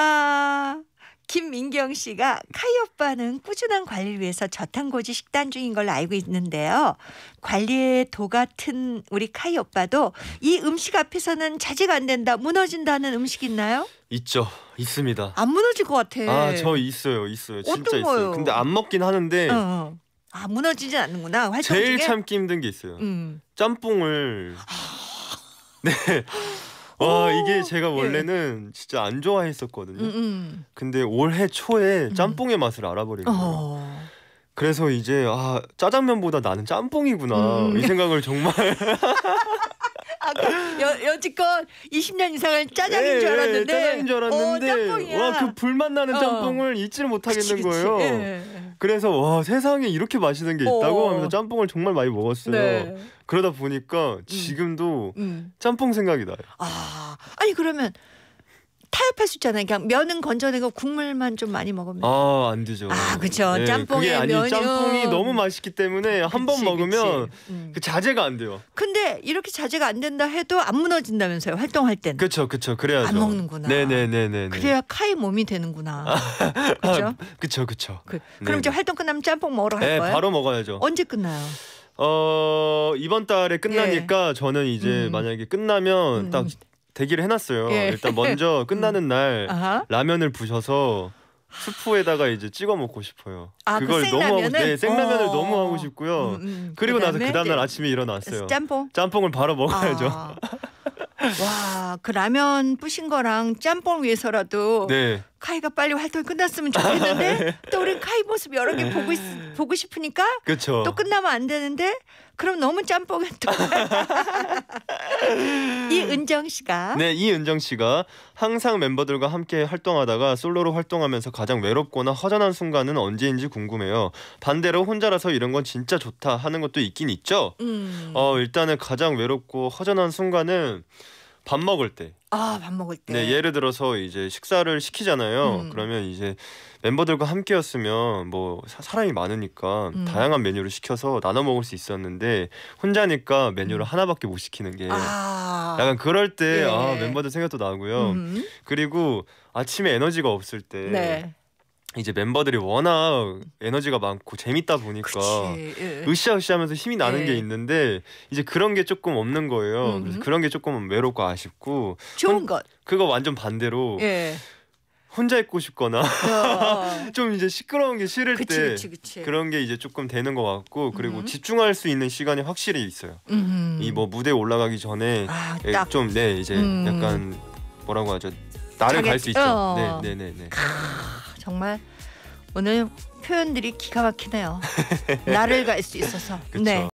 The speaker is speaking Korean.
아, 김민경 씨가 카이 오빠는 꾸준한 관리를 위해서 저탄고지 식단 중인 걸로 알고 있는데요. 관리의 도 같은 우리 카이 오빠도 이 음식 앞에서는 자제가 안 된다, 무너진다는 음식 있나요? 있죠. 있습니다. 안 무너질 것 같아. 아, 저 있어요. 있어요. 진짜 어떤 거요? 있어요. 근데 안 먹긴 하는데 어. 어. 아, 무너지진 않는구나. 활동 제일 중에? 참기 힘든 게 있어요. 음. 짬뽕을 아. 네. 와 아, 이게 예. 제가 원래는 진짜 안 좋아했었거든요. 음, 음. 근데 올해 초에 음. 짬뽕의 맛을 알아버리고 어. 그래서 이제 아 짜장면보다 나는 짬뽕이구나 음. 이 생각을 정말 아까 그 여, 여지껏 20년 이상을 짜장인 예, 줄 예, 알았는데 예, 짜장인 줄 알았는데 어, 와그 불맛 나는 어. 짬뽕을 어. 잊지를 못하겠는 그치, 그치. 거예요. 예, 예, 예. 그래서 와 세상에 이렇게 맛있는 게 있다고 어. 하면서 짬뽕을 정말 많이 먹었어요. 네. 그러다 보니까 지금도 음. 음. 짬뽕 생각이 나요. 아 아니 그러면 타협할 수 있잖아요. 그냥 면은 건져내고 국물만 좀 많이 먹으면. 아, 안 되죠. 아, 그렇죠. 네, 짬뽕에 면이 짬뽕이 너무 맛있기 때문에 한 번 먹으면 그 음. 그 자제가 안 돼요. 근데 이렇게 자제가 안 된다 해도 안 무너진다면서요. 활동할 땐. 그렇죠. 그렇죠. 그래야죠. 안 먹는구나. 네, 네, 네, 네. 그래야 카이 몸이 되는구나. 그렇죠? 그렇죠. 그렇죠. 그, 럼 이제 활동 끝나면 짬뽕 먹으러 갈 네, 거예요? 바로 먹어야죠. 언제 끝나요? 어 이번 달에 끝나니까 예. 저는 이제 음. 만약에 끝나면 음. 딱 대기를 해놨어요. 예. 일단 먼저 음. 끝나는 날 라면을 부셔서 수프에다가 이제 찍어 먹고 싶어요. 아, 그 그걸 그 너무 하고 네, 생라면을 어. 너무 하고 싶고요. 음, 음, 음. 그리고 나서 그 다음날 아침에 일어났어요. 짬뽕. 짬뽕을 바로 아. 먹어야죠. 아. 와그 라면 부신 거랑 짬뽕 위해서라도 네. 카이가 빨리 활동이 끝났으면 좋겠는데 아, 예. 또 우린 카이 모습 여러 개 보고 있, 보고 싶으니까 그쵸. 또 끝나면 안 되는데 그럼 너무 짬뽕했다. 이은정 씨가 네, 이은정 씨가 항상 멤버들과 함께 활동하다가 솔로로 활동하면서 가장 외롭거나 허전한 순간은 언제인지 궁금해요. 반대로 혼자라서 이런 건 진짜 좋다 하는 것도 있긴 있죠. 음. 어, 일단은 가장 외롭고 허전한 순간은 밥 먹을 때. 아, 밥 먹을 때. 네, 예를 들어서 이제 식사를 시키잖아요. 음. 그러면 이제 멤버들과 함께였으면 뭐 사, 사람이 많으니까 음. 다양한 메뉴를 시켜서 나눠 먹을 수 있었는데 혼자니까 메뉴를 음. 하나밖에 못 시키는 게 아. 약간 그럴 때 아, 예. 아, 멤버들 생각도 나고요. 음. 그리고 아침에 에너지가 없을 때 네. 이제 멤버들이 워낙 에너지가 많고 재밌다 보니까 그 으쌰으쌰하면서 힘이 나는 예. 게 있는데 이제 그런 게 조금 없는 거예요. 음흠. 그래서 음. 그런 게 조금 외롭고 아쉽고 좋은 혼, 것 그거 완전 반대로 예. 혼자 있고 싶거나 어. 좀 이제 시끄러운 게 싫을 그치, 때 그치, 그치. 그런 게 이제 조금 되는 것 같고 그리고 음흠. 집중할 수 있는 시간이 확실히 있어요. 이뭐 무대 에 올라가기 전에 아, 예, 좀네 이제 음. 약간 뭐라고 하죠 나를 갈 수 있죠. 네네 어. 네, 네, 네. 네. 정말 오늘 표현들이 기가 막히네요. 나를 갈 수 있어서. 네.